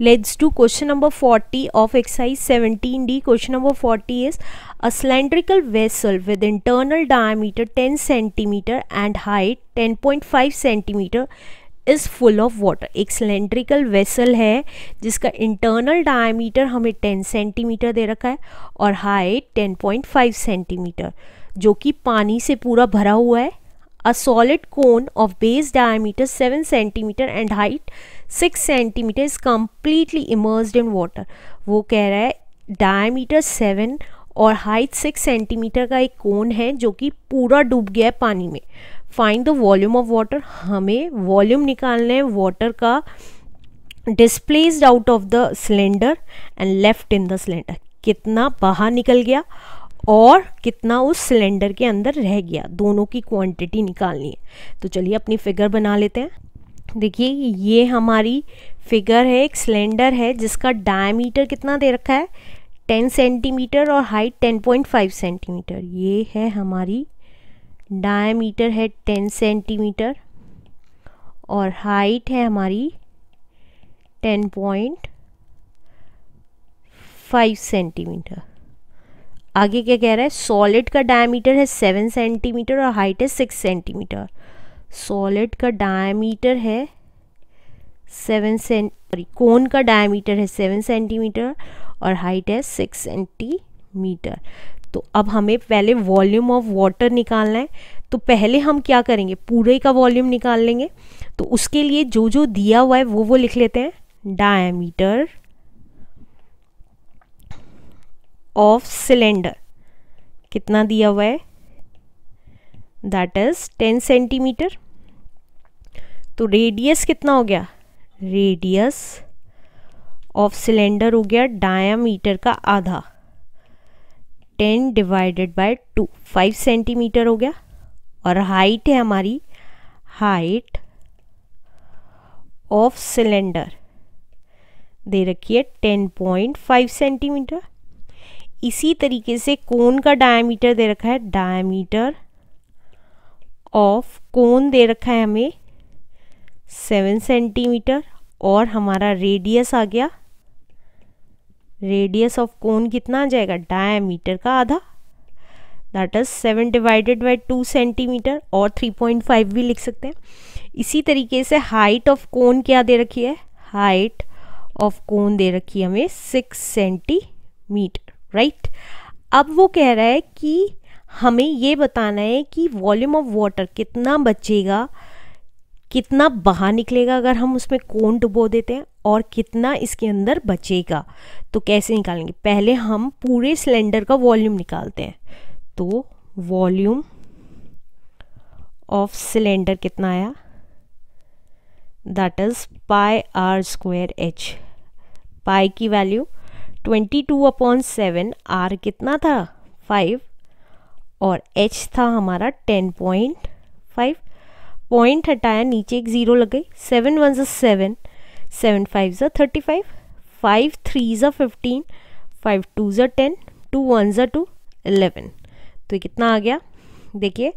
let's to question number forty of exercise seventeen D question number 40 is a cylindrical vessel with internal diameter ten centimetre and height ten point five centimetre is full of water एक cylindrical vessel है जिसका internal diameter हमें ten centimetre दे रखा है और height ten point five centimetre जो कि पानी से पूरा भरा हुआ है a solid cone of base diameter seven centimetre and height six centimetre is completely immerse in water वो कह रहा है डायमीटर सेवन और हाइट सिक्स सेंटीमीटर का एक कोन है जो कि पूरा डूब गया है पानी में find the volume of water हमें वॉल्यूम निकालना है वाटर का displaced out of the cylinder and left in the cylinder कितना बाहर निकल गया और कितना उस सिलेंडर के अंदर रह गया दोनों की क्वांटिटी निकालनी है तो चलिए अपनी फिगर बना लेते हैं देखिए ये हमारी फिगर है एक सिलेंडर है जिसका डायमीटर कितना दे रखा है 10 सेंटीमीटर और हाइट 10.5 सेंटीमीटर ये है हमारी डायमीटर है 10 सेंटीमीटर और हाइट है हमारी 10.5 सेंटीमीटर आगे क्या कह रहा है सॉलिड का डायमीटर है 7 सेंटीमीटर और हाइट है 6 सेंटीमीटर सॉलिड का डायमीटर है सेवन सेंट सॉरी कोन का डायमीटर है सेवन सेंटीमीटर और हाइट है सिक्स सेंटीमीटर तो अब हमें पहले वॉल्यूम ऑफ वाटर निकालना है तो पहले हम क्या करेंगे पूरे का वॉल्यूम निकाल लेंगे तो उसके लिए जो जो दिया हुआ है वो वो लिख लेते हैं डायमीटर ऑफ सिलेंडर कितना दिया हुआ है दैट इज टेन सेंटीमीटर तो रेडियस कितना हो गया रेडियस ऑफ सिलेंडर हो गया डायमीटर का आधा ten divided by two five centimetre हो गया और हाइट है हमारी हाइट ऑफ सिलेंडर दे रखी है टेन पॉइंट फाइव सेंटीमीटर इसी तरीके से कोन का डायमीटर दे रखा है डायमीटर ऑफ कोन दे रखा है हमें सेवन सेंटीमीटर और हमारा रेडियस आ गया रेडियस ऑफ कोन कितना आ जाएगा डायमीटर का आधा that is seven divided by two centimetre और थ्री पॉइंट फाइव भी लिख सकते हैं इसी तरीके से हाइट ऑफ कोन क्या दे रखी है हाइट ऑफ कोन दे रखी है हमें सिक्स सेंटीमीटर राइट अब वो कह रहा है कि हमें ये बताना है कि वॉल्यूम ऑफ वाटर कितना बचेगा कितना बाहर निकलेगा अगर हम उसमें कोन डुबो देते हैं और कितना इसके अंदर बचेगा तो कैसे निकालेंगे पहले हम पूरे सिलेंडर का वॉल्यूम निकालते हैं तो वॉल्यूम ऑफ सिलेंडर कितना आया that is pi r square h pi की वैल्यू 22 अपॉन सेवन आर कितना था 5 और एच था हमारा 10.5 पॉइंट हटाया नीचे एक ज़ीरो लग गई सेवन वन ज़ा सेवन सेवन फाइव ज़ा थर्टी फाइव फाइव थ्री ज़ा फिफ्टीन फाइव टू ज़ा टेन टू वन ज़ा टू एलेवन तो ये कितना आ गया देखिए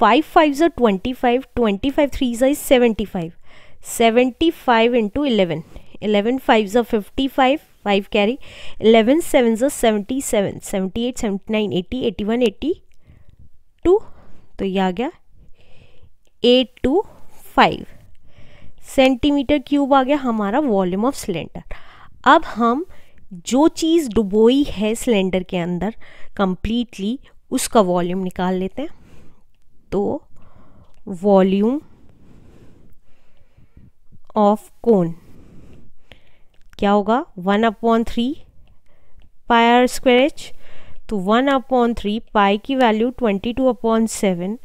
फाइव फाइव ज़ा twenty five twenty five three ज़ा is seventy five seventy five into eleven eleven five ज़ा fifty five five carry eleven seven ज़ा seventy seven seventy eight seventy nine eighty eighty one eighty two तो ये आ गया eight two five centimetre cube आ गया हमारा volume of cylinder अब हम जो चीज़ डुबोई है सिलेंडर के अंदर कंप्लीटली उसका वॉल्यूम निकाल लेते हैं तो वॉल्यूम ऑफ कोन क्या होगा वन अपॉन थ्री पायर आर तो वन अपॉन थ्री पाई की value twenty two upon seven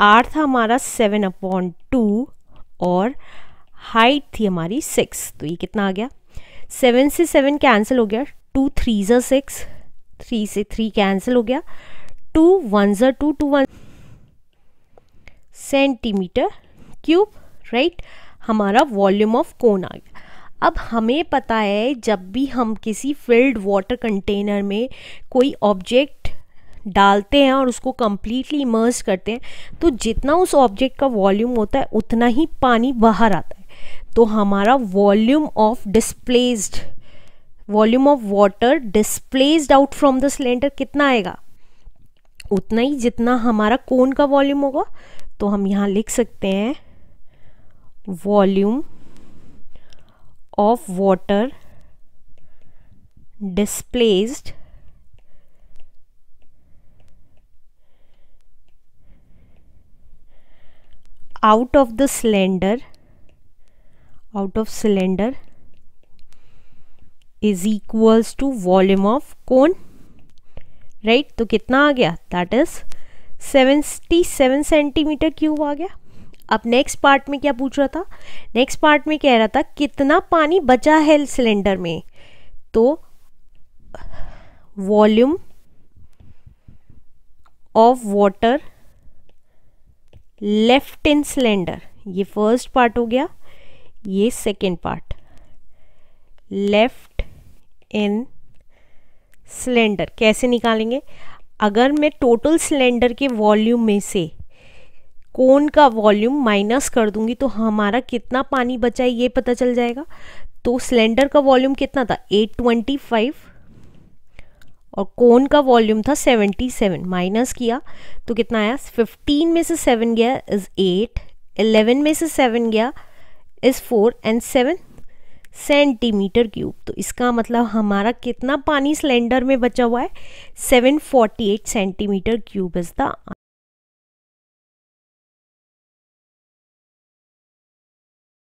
r था हमारा सेवन अपॉन टू और हाइट थी हमारी सिक्स तो ये कितना आ गया सेवन से सेवन कैंसिल हो गया टू थ्री ज़ा सिक्स थ्री से थ्री कैंसिल हो गया टू वन ज़ा two two one centimetre cube right हमारा वॉल्यूम ऑफ कोन आ गया अब हमें पता है जब भी हम किसी फिल्ड वाटर कंटेनर में कोई ऑब्जेक्ट डालते हैं और उसको कम्प्लीटली इमर्स करते हैं तो जितना उस ऑब्जेक्ट का वॉल्यूम होता है उतना ही पानी बाहर आता है तो हमारा volume of displaced volume of water displaced out from the cylinder कितना आएगा उतना ही जितना हमारा कोन का वॉल्यूम होगा तो हम यहाँ लिख सकते हैं volume of water displaced out of the cylinder out of cylinder is equals to volume of cone right तो कितना आ गया दैट इज 77 सेंटीमीटर क्यूब आ गया अब नेक्स्ट पार्ट में क्या पूछ रहा था नेक्स्ट पार्ट में कह रहा था कितना पानी बचा है सिलेंडर में तो volume of water left in cylinder ये फर्स्ट पार्ट हो गया ये second part left in cylinder कैसे निकालेंगे अगर मैं टोटल सिलेंडर के वॉल्यूम में से कोन का वॉल्यूम माइनस कर दूंगी तो हमारा कितना पानी बचा है ये पता चल जाएगा तो सिलेंडर का वॉल्यूम कितना था 825 और कोन का वॉल्यूम था 77 माइनस किया तो कितना आया 15 में से 7 गया इज़ 8 11 में से 7 गया इज़ 4 एंड 7 सेंटीमीटर क्यूब तो इसका मतलब हमारा कितना पानी सिलेंडर में बचा हुआ है 748 सेंटीमीटर क्यूब इज़ द